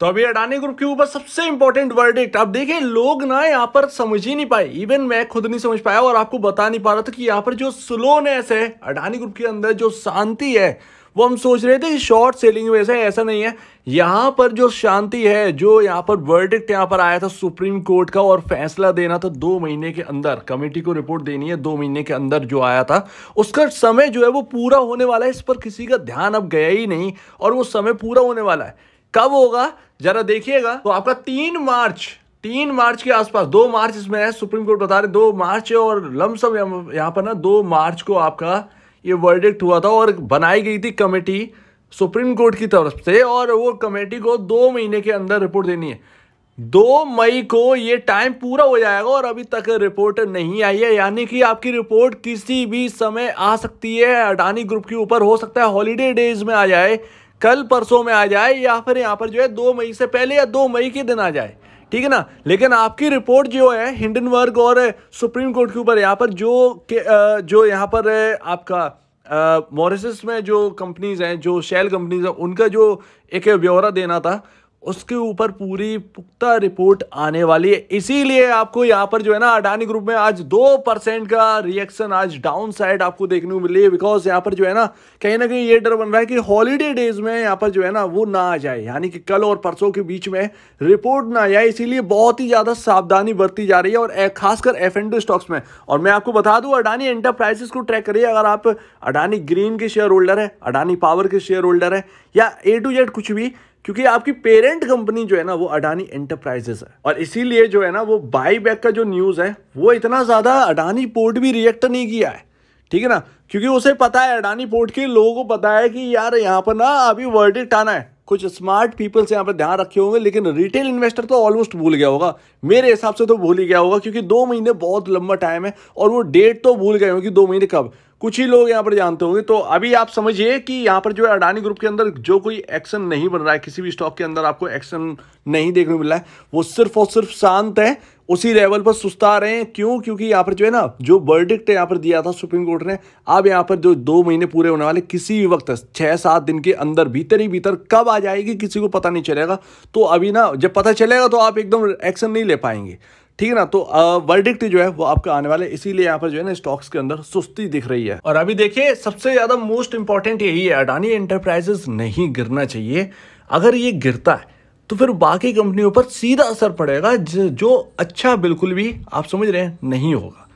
तो अभी अडानी ग्रुप के ऊपर सबसे इंपॉर्टेंट वर्डिक्ट अब देखिए लोग ना यहाँ पर समझ ही नहीं पाए इवन मैं खुद नहीं समझ पाया और आपको बता नहीं पा रहा था कि यहाँ पर जो स्लोनेस है अडानी ग्रुप के अंदर जो शांति है वो हम सोच रहे थे कि शॉर्ट सेलिंग में ऐसा नहीं है यहाँ पर जो शांति है जो यहाँ पर वर्डिक्ट यहाँ पर आया था सुप्रीम कोर्ट का और फैसला देना था दो महीने के अंदर कमेटी को रिपोर्ट देनी है दो महीने के अंदर जो आया था उसका समय जो है वो पूरा होने वाला है इस पर किसी का ध्यान अब गया ही नहीं और वो समय पूरा होने वाला है कब होगा जरा देखिएगा तो आपका तीन मार्च तीन मार्च के आसपास दो मार्च इसमें है सुप्रीम कोर्ट बता रहे दो मार्च और लमसम यहाँ पर ना दो मार्च को आपका ये वर्डिक्ट हुआ था और बनाई गई थी कमेटी सुप्रीम कोर्ट की तरफ से और वो कमेटी को दो महीने के अंदर रिपोर्ट देनी है दो मई को ये टाइम पूरा हो जाएगा और अभी तक रिपोर्ट नहीं आई है यानी कि आपकी रिपोर्ट किसी भी समय आ सकती है अडानी ग्रुप के ऊपर हो सकता है हॉलीडे डेज में आ जाए कल परसों में आ जाए या फिर यहाँ पर जो है दो मई से पहले या दो मई के दिन आ जाए ठीक है ना लेकिन आपकी रिपोर्ट जो है हिंडनवर्ग और सुप्रीम कोर्ट के ऊपर यहाँ पर जो के, जो यहाँ पर आपका मॉरिसस में जो कंपनीज हैं जो शेल कंपनीज हैं उनका जो एक ब्यौरा देना था उसके ऊपर पूरी पुख्ता रिपोर्ट आने वाली है इसीलिए आपको यहाँ पर जो है ना अडानी ग्रुप में आज दो परसेंट का रिएक्शन आज डाउन साइड आपको देखने को मिली है बिकॉज यहाँ पर जो है ना कहीं ना कहीं ये डर बन रहा है कि हॉलीडे डेज में यहाँ पर जो है ना वो ना आ जाए यानी कि कल और परसों के बीच में रिपोर्ट ना आ जाए इसीलिए बहुत ही ज़्यादा सावधानी बरती जा रही है और खासकर एफ एंड स्टॉक्स में और मैं आपको बता दूँ अडानी एंटरप्राइजेस को ट्रैक करिए अगर आप अडानी ग्रीन के शेयर होल्डर है अडानी पावर के शेयर होल्डर है या ए टू जेड कुछ भी क्योंकि आपकी पेरेंट कंपनी जो है ना वो अडानी एंटरप्राइजेस है और इसीलिए जो है ना वो बाई बैक का जो न्यूज़ है वो इतना ज़्यादा अडानी पोर्ट भी रिएक्ट नहीं किया है ठीक है ना क्योंकि उसे पता है अडानी पोर्ट के लोगों को पता है कि यार यहाँ पर ना अभी वर्डिक्ट आना है कुछ स्मार्ट पीपल्स यहाँ पर ध्यान रखे होंगे लेकिन रिटेल इन्वेस्टर तो ऑलमोस्ट भूल गया होगा मेरे हिसाब से तो भूल ही गया होगा क्योंकि दो महीने बहुत लंबा टाइम है और वो डेट तो भूल गए होंगे दो महीने कब कुछ ही लोग यहाँ पर जानते होंगे तो अभी आप समझिए कि यहाँ पर जो है अडानी ग्रुप के अंदर जो कोई एक्शन नहीं बन रहा है किसी भी स्टॉक के अंदर आपको एक्शन नहीं देखने को मिल रहा है वो सिर्फ और सिर्फ शांत है उसी लेवल पर सुस्ता रहे हैं क्यों क्योंकि यहाँ पर जो है ना जो वर्डिक्ट यहाँ पर दिया था सुप्रीम कोर्ट ने अब यहाँ पर जो दो महीने पूरे होने वाले किसी भी वक्त छः सात दिन के अंदर भीतर ही भीतर कब आ जाएगी किसी को पता नहीं चलेगा तो अभी ना जब पता चलेगा तो आप एकदम एक्शन नहीं ले पाएंगे ठीक है ना तो वर्डिक्ट जो है वो आपका आने वाले इसीलिए यहाँ पर जो है ना स्टॉक्स के अंदर सुस्ती दिख रही है और अभी देखिए सबसे ज्यादा मोस्ट इंपॉर्टेंट यही है अडानी एंटरप्राइजेस नहीं गिरना चाहिए अगर ये गिरता है तो फिर बाकी कंपनियों पर सीधा असर पड़ेगा जो अच्छा बिल्कुल भी आप समझ रहे हैं नहीं होगा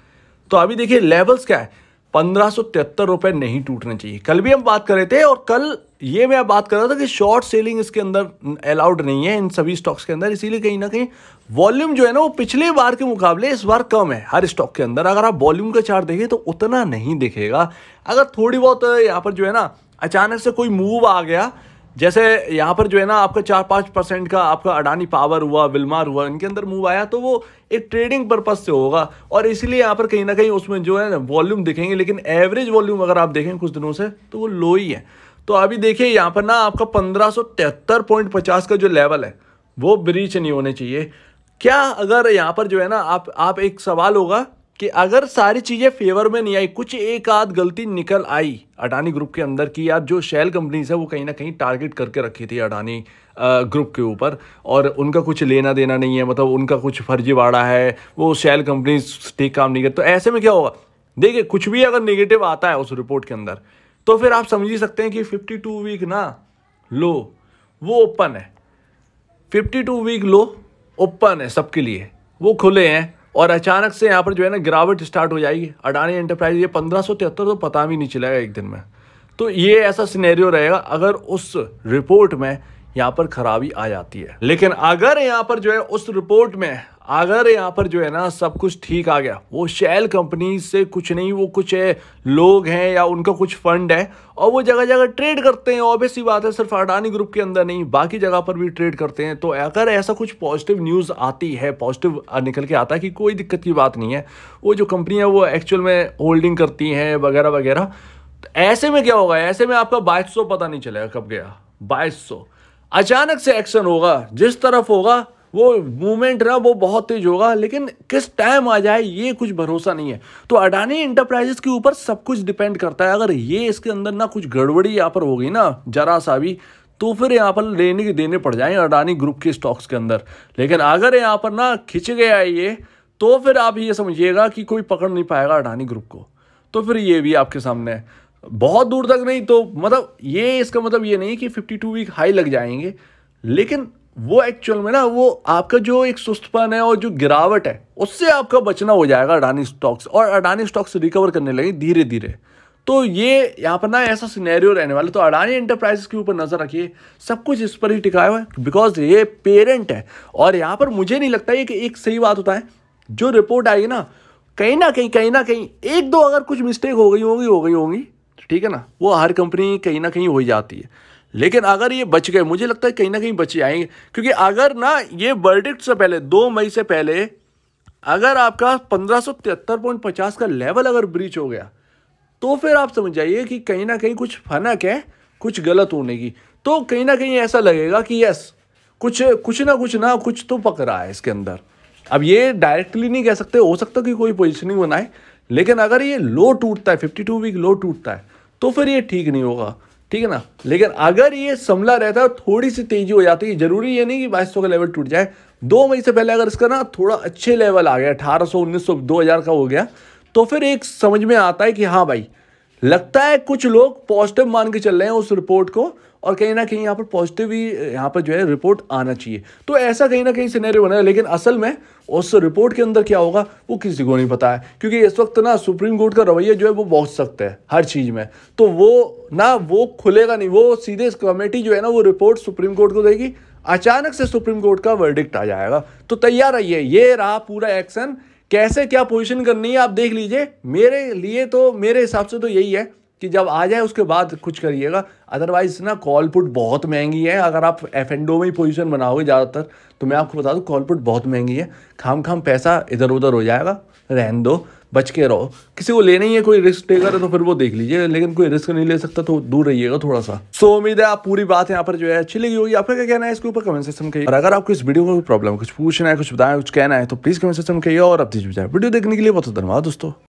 तो अभी देखिए लेवल्स क्या है पंद्रह सौ तिहत्तर रुपये नहीं टूटने चाहिए कल भी हम बात कर रहे थे और कल ये मैं बात कर रहा था कि शॉर्ट सेलिंग इसके अंदर अलाउड नहीं है इन सभी स्टॉक्स के अंदर इसीलिए कहीं ना कहीं वॉल्यूम जो है ना वो पिछले बार के मुकाबले इस बार कम है हर स्टॉक के अंदर अगर आप वॉल्यूम का चार्ट देखें तो उतना नहीं दिखेगा अगर थोड़ी बहुत यहाँ पर जो है ना अचानक से कोई मूव आ गया जैसे यहाँ पर जो है ना आपका चार पाँच परसेंट का आपका अडानी पावर हुआ विलमार हुआ इनके अंदर मूव आया तो वो एक ट्रेडिंग पर्पज से होगा और इसीलिए यहाँ पर कहीं ना कहीं उसमें जो है ना वॉल्यूम दिखेंगे लेकिन एवरेज वॉल्यूम अगर आप देखें कुछ दिनों से तो वो लो ही है तो अभी देखिए यहाँ पर ना आपका पंद्रह पॉइंट पचास का जो लेवल है वो ब्रीच नहीं होने चाहिए क्या अगर यहाँ पर जो है ना आप आप एक सवाल होगा कि अगर सारी चीज़ें फेवर में नहीं आई कुछ एक आध गलती निकल आई अडानी ग्रुप के अंदर की यार जो शेल कंपनीज है वो कहीं ना कहीं टारगेट करके रखी थी अडानी ग्रुप के ऊपर और उनका कुछ लेना देना नहीं है मतलब उनका कुछ फर्जीवाड़ा है वो शेल कंपनी ठीक काम नहीं करती तो ऐसे में क्या होगा देखिए कुछ भी अगर निगेटिव आता है उस रिपोर्ट के अंदर तो फिर आप समझ ही सकते हैं कि फिफ्टी वीक ना लो वो ओपन है फिफ्टी वीक लो ओपन है सबके लिए वो खुले हैं और अचानक से यहाँ पर जो है ना गिरावट स्टार्ट हो जाएगी अडानी एंटरप्राइज ये पंद्रह सौ तिहत्तर तो पता भी नहीं चलेगा एक दिन में तो ये ऐसा सिनेरियो रहेगा अगर उस रिपोर्ट में यहाँ पर खराबी आ जाती है लेकिन अगर यहाँ पर जो है उस रिपोर्ट में अगर यहाँ पर जो है ना सब कुछ ठीक आ गया वो शेल कंपनी से कुछ नहीं वो कुछ है लोग हैं या उनका कुछ फंड है और वो जगह जगह ट्रेड करते हैं ऑब्वियस ही बात है सिर्फ अडानी ग्रुप के अंदर नहीं बाकी जगह पर भी ट्रेड करते हैं तो अगर ऐसा कुछ पॉजिटिव न्यूज़ आती है पॉजिटिव निकल के आता है कि कोई दिक्कत की बात नहीं है वो जो कंपनियाँ वो एक्चुअल में होल्डिंग करती हैं वगैरह वगैरह तो ऐसे में क्या होगा ऐसे में आपका बाईस पता नहीं चलेगा कब गया बाईस अचानक से एक्शन होगा जिस तरफ होगा वो मूवमेंट ना वो बहुत तेज होगा लेकिन किस टाइम आ जाए ये कुछ भरोसा नहीं है तो अडानी इंटरप्राइजेस के ऊपर सब कुछ डिपेंड करता है अगर ये इसके अंदर ना कुछ गड़बड़ी यहाँ पर होगी ना जरा सा भी तो फिर यहाँ पर लेने के देने पड़ जाएंगे अडानी ग्रुप के स्टॉक्स के अंदर लेकिन अगर यहाँ पर ना खिंच गया ये तो फिर आप ये समझिएगा कि कोई पकड़ नहीं पाएगा अडानी ग्रुप को तो फिर ये भी आपके सामने बहुत दूर तक नहीं तो मतलब ये इसका मतलब ये नहीं कि 52 वीक हाई लग जाएंगे लेकिन वो एक्चुअल में ना वो आपका जो एक सुस्तपन है और जो गिरावट है उससे आपका बचना हो जाएगा अडानी स्टॉक्स और अडानी स्टॉक्स रिकवर करने लगे धीरे धीरे तो ये यहाँ पर ना ऐसा सिनेरियो रहने वाला तो अडानी एंटरप्राइजेस के ऊपर नज़र रखिए सब कुछ इस पर ही टिकाया हुआ है बिकॉज ये पेरेंट है और यहाँ पर मुझे नहीं लगता ये कि एक सही बात होता है जो रिपोर्ट आएगी ना कहीं ना कहीं कहीं ना कहीं एक दो अगर कुछ मिस्टेक हो गई होंगी हो गई होंगी तो ठीक है ना वो हर कंपनी कहीं ना कहीं हो ही जाती है लेकिन अगर ये बच गए मुझे लगता है कहीं ना कहीं बच जाएंगे क्योंकि अगर ना ये वर्डिक्ट से पहले दो मई से पहले अगर आपका पंद्रह सौ तिहत्तर पॉइंट पचास का लेवल अगर ब्रीच हो गया तो फिर आप समझ जाइए कि कहीं ना कहीं कुछ फनक है कुछ गलत होने की तो कहीं ना कहीं ऐसा लगेगा कि यस कुछ कुछ ना कुछ ना कुछ तो पक रहा है इसके अंदर अब ये डायरेक्टली नहीं कह सकते हो सकता कि कोई पोजिशनिंग बनाए लेकिन अगर ये लो टूटता है फिफ्टी टू वीक लो टूटता है तो फिर ये ठीक नहीं होगा ठीक है ना लेकिन अगर ये समला रहता है थोड़ी सी तेजी हो जाती है जरूरी ये नहीं कि बाईस का लेवल टूट जाए दो मई से पहले अगर इसका ना थोड़ा अच्छे लेवल आ गया अठारह सौ उन्नीस सौ दो हज़ार का हो गया तो फिर एक समझ में आता है कि हाँ भाई लगता है कुछ लोग पॉजिटिव मान के चल रहे हैं उस रिपोर्ट को और कहीं ना कहीं यहाँ पर पॉजिटिव ही यहाँ पर जो है रिपोर्ट आना चाहिए तो ऐसा कहीं ना कहीं सिनेरियो बना है लेकिन असल में उस रिपोर्ट के अंदर क्या होगा वो किसी को नहीं पता है क्योंकि इस वक्त ना सुप्रीम कोर्ट का रवैया जो है वो बहुत सख्त है हर चीज़ में तो वो ना वो खुलेगा नहीं वो सीधे कमेटी जो है ना वो रिपोर्ट सुप्रीम कोर्ट को देगी अचानक से सुप्रीम कोर्ट का वर्डिक्ट आ जाएगा तो तैयार रहिए ये रहा पूरा एक्शन कैसे क्या पोजीशन करनी है आप देख लीजिए मेरे लिए तो मेरे हिसाब से तो यही है कि जब आ जाए उसके बाद कुछ करिएगा अदरवाइज ना कॉल पुट बहुत महंगी है अगर आप एफ एंडो में ही पोजिशन बनाओगे ज़्यादातर तो मैं आपको बता दूँ कॉल पुट बहुत महंगी है खाम खाम पैसा इधर उधर हो जाएगा रहन दो बच के रहो किसी को लेना ही है कोई रिस्क टेकर है तो फिर वो देख लीजिए लेकिन कोई रिस्क नहीं ले सकता तो दूर रहिएगा थोड़ा सा सो so, उम्मीद है आप पूरी बात यहाँ पर जो है अच्छी लगी होगी आपका क्या कहना है इसके ऊपर कमेंट सेक्शन में और अगर आपको इस वीडियो को प्रॉब्लम कुछ पूछना है कुछ बताया कुछ कहना है तो प्लीज़ कमेंट सेक्शन में कहिए और आप दीजिए वीडियो देखने के लिए बहुत धन्यवाद दोस्तों